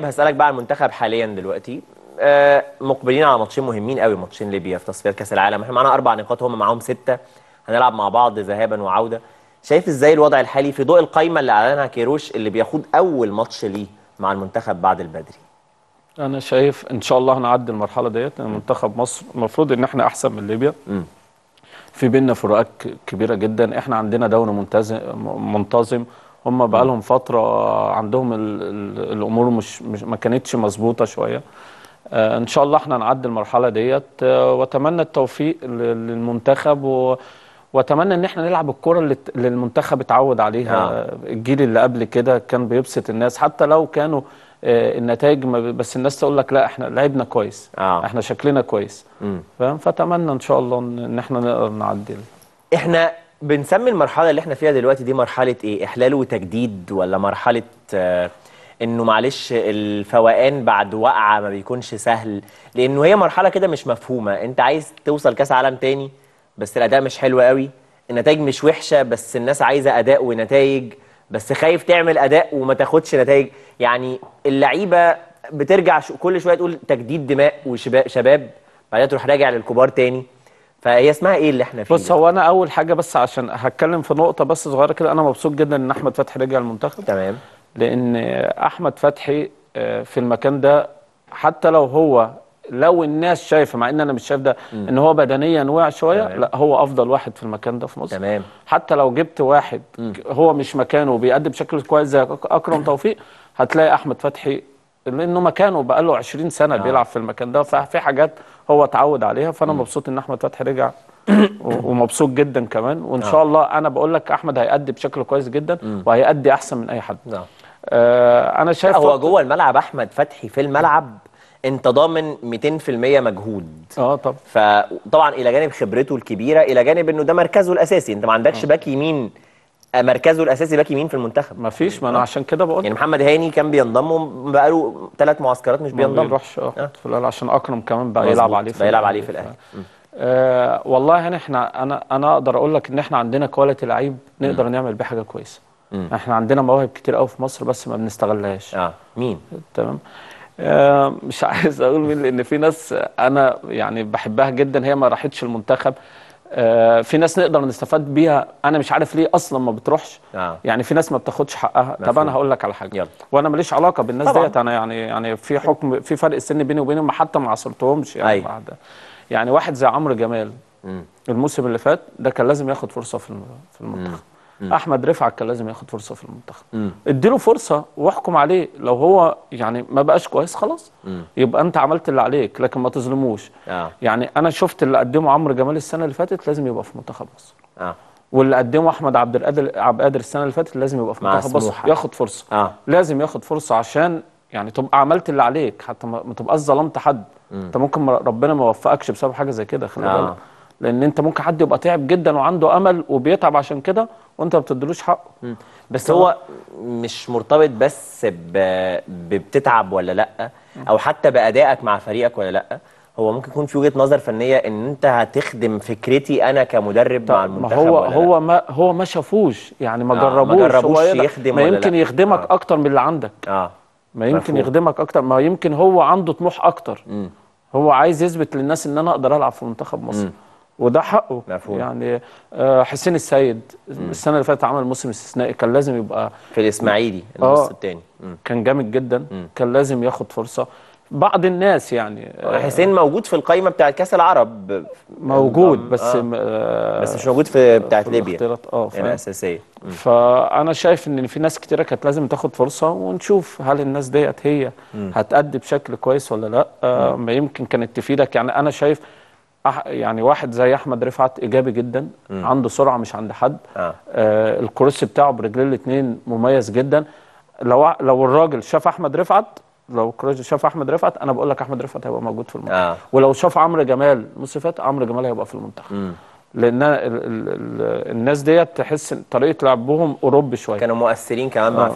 طيب، هسألك بقى المنتخب حاليا دلوقتي آه، مقبلين على ماتشين مهمين قوي ماتشين ليبيا في تصفيات كاس العالم احنا معانا اربع نقاط هم معاهم سته هنلعب مع بعض ذهابا وعوده شايف ازاي الوضع الحالي في ضوء القايمه اللي اعلنها كيروش اللي بيخوض اول ماتش ليه مع المنتخب بعد البدري انا شايف ان شاء الله هنعدي المرحله ديت منتخب مصر المفروض ان احنا احسن من ليبيا م. في بيننا فروقات كبيره جدا احنا عندنا دوري منتظم منتظم هم بقى لهم فتره عندهم الـ الـ الامور مش, مش ما كانتش مظبوطه شويه آه، ان شاء الله احنا نعدي المرحله ديت آه، واتمنى التوفيق للمنتخب و واتمنى ان احنا نلعب الكره اللي المنتخب اتعود عليها آه. الجيل اللي قبل كده كان بيبسط الناس حتى لو كانوا آه، النتائج بس الناس تقول لك لا احنا لعبنا كويس آه. احنا شكلنا كويس فاهم فاتمنى ان شاء الله ان احنا نقدر نعدي احنا بنسمي المرحله اللي احنا فيها دلوقتي دي مرحله ايه احلال وتجديد ولا مرحله آه انه معلش الفوقان بعد وقعه ما بيكونش سهل لانه هي مرحله كده مش مفهومه انت عايز توصل كاس عالم تاني بس الاداء مش حلو قوي النتائج مش وحشه بس الناس عايزه اداء ونتائج بس خايف تعمل اداء وما تاخدش نتائج يعني اللعيبه بترجع كل شويه تقول تجديد دماء وشباب بعدها تروح راجع للكبار تاني فهي اسمها ايه اللي احنا فيه بص هو انا اول حاجه بس عشان هتكلم في نقطه بس صغيره كده انا مبسوط جدا ان احمد فتحي رجع المنتخب تمام لان احمد فتحي آه، في المكان ده حتى لو هو لو الناس شايفه مع ان انا مش شايف ده م. ان هو بدنيا واع شويه تمام. لا هو افضل واحد في المكان ده في مصر تمام حتى لو جبت واحد م. هو مش مكانه وبيقدم بشكل كويس زي اكرم توفيق هتلاقي احمد فتحي لانه مكانه بقى له 20 سنه آه. بيلعب في المكان ده ففي حاجات هو اتعود عليها فانا م. مبسوط ان احمد فتحي رجع ومبسوط جدا كمان وان آه. شاء الله انا بقول لك احمد هيأدي بشكل كويس جدا م. وهيأدي احسن من اي حد آه. آه انا شايف هو جوه الملعب احمد فتحي في الملعب انت ضامن 200% مجهود اه طبعا فطبعا الى جانب خبرته الكبيره الى جانب انه ده مركزه الاساسي انت ما عندكش آه. باك يمين آه، مركزه الاساسي باك يمين في المنتخب ما فيش ما انا آه. عشان كده بقول يعني محمد هاني كان بينضم بقاله ثلاث معسكرات مش بينضم ما بيروحش اه, آه. في الاهلي عشان اكرم كمان بقى يلعب عليه في بيلعب عليه في الاهلي آه والله هنا يعني احنا انا انا اقدر اقول لك ان احنا عندنا كواليتي لعيب نقدر نعمل بيه حاجه كويسه احنا عندنا مواهب كتير قوي في مصر بس ما بنستغلهاش اه مين تمام آه مش عايز اقول مين لان في ناس انا يعني بحبها جدا هي ما راحتش المنتخب آه، في ناس نقدر نستفاد بيها انا مش عارف ليه اصلا ما بتروحش آه. يعني في ناس ما بتاخدش حقها مفهوم. طب انا هقول لك على حاجه يلا. وانا ماليش علاقه بالناس ديت انا يعني يعني في حكم في فرق سن بيني وبينهم حتى ما عصرتهمش يعني أيوه. بعد يعني واحد زي عمرو جمال الموسم اللي فات ده كان لازم ياخد فرصه في في المنتخب احمد رفعت كان لازم ياخد فرصه في المنتخب اديله فرصه واحكم عليه لو هو يعني ما بقاش كويس خلاص م. يبقى انت عملت اللي عليك لكن ما تظلموش آه. يعني انا شفت اللي قدمه عمرو جمال السنه اللي فاتت لازم يبقى في منتخب مصر آه. واللي قدمه احمد عبد القادر عبد القادر السنه اللي فاتت لازم يبقى في منتخب مصر ياخد فرصه آه. لازم ياخد فرصه عشان يعني تبقى عملت اللي عليك حتى ما تبقاش ظلمت حد انت ممكن ربنا ما وفقكش بسبب حاجه زي كده خلي آه. بالك آه. لان انت ممكن حد يبقى تعب جدا وعنده امل وبيتعب عشان كده وانت ما بتديلوش حقه بس هو مش مرتبط بس ب... بتتعب ولا لا او حتى بادائك مع فريقك ولا لا هو ممكن يكون في وجهه نظر فنيه ان انت هتخدم فكرتي انا كمدرب مع المنتخب ما هو ولا هو لا. ما هو ما شافوش يعني ما آه جربوش ما جربوش يخدم ما يمكن لا. يخدمك آه. اكتر من اللي عندك اه ما يمكن مفهوم. يخدمك اكتر ما يمكن هو عنده طموح اكتر م. هو عايز يثبت للناس ان انا اقدر العب في منتخب مصر م. وده حقه مفهوم. يعني آه، حسين السيد السنه اللي فاتت عمل موسم استثنائي كان لازم يبقى في الاسماعيلي آه، النص الثاني كان جامد جدا مم. كان لازم ياخد فرصه بعض الناس يعني آه، حسين موجود في القائمه بتاعه كاس العرب موجود بس آه. بس مش موجود في بتاعه ليبيا اه يعني اساسيه فانا شايف ان في ناس كتيره كانت لازم تاخد فرصه ونشوف هل الناس ديت هي هتأدي بشكل كويس ولا لا آه ما يمكن كانت تفيدك يعني انا شايف يعني واحد زي احمد رفعت ايجابي جدا م. عنده سرعه مش عند حد آه. آه الكروس بتاعه برجلين الاثنين مميز جدا لو لو الراجل شاف احمد رفعت لو كروز شاف احمد رفعت انا بقول لك احمد رفعت هيبقى موجود في المنتخب آه. ولو شاف عمرو جمال الموسم فات عمرو جمال هيبقى في المنتخب لان الـ الـ الـ الناس ديت تحس طريقه لعبهم اوروبي شويه كانوا مؤثرين كمان آه.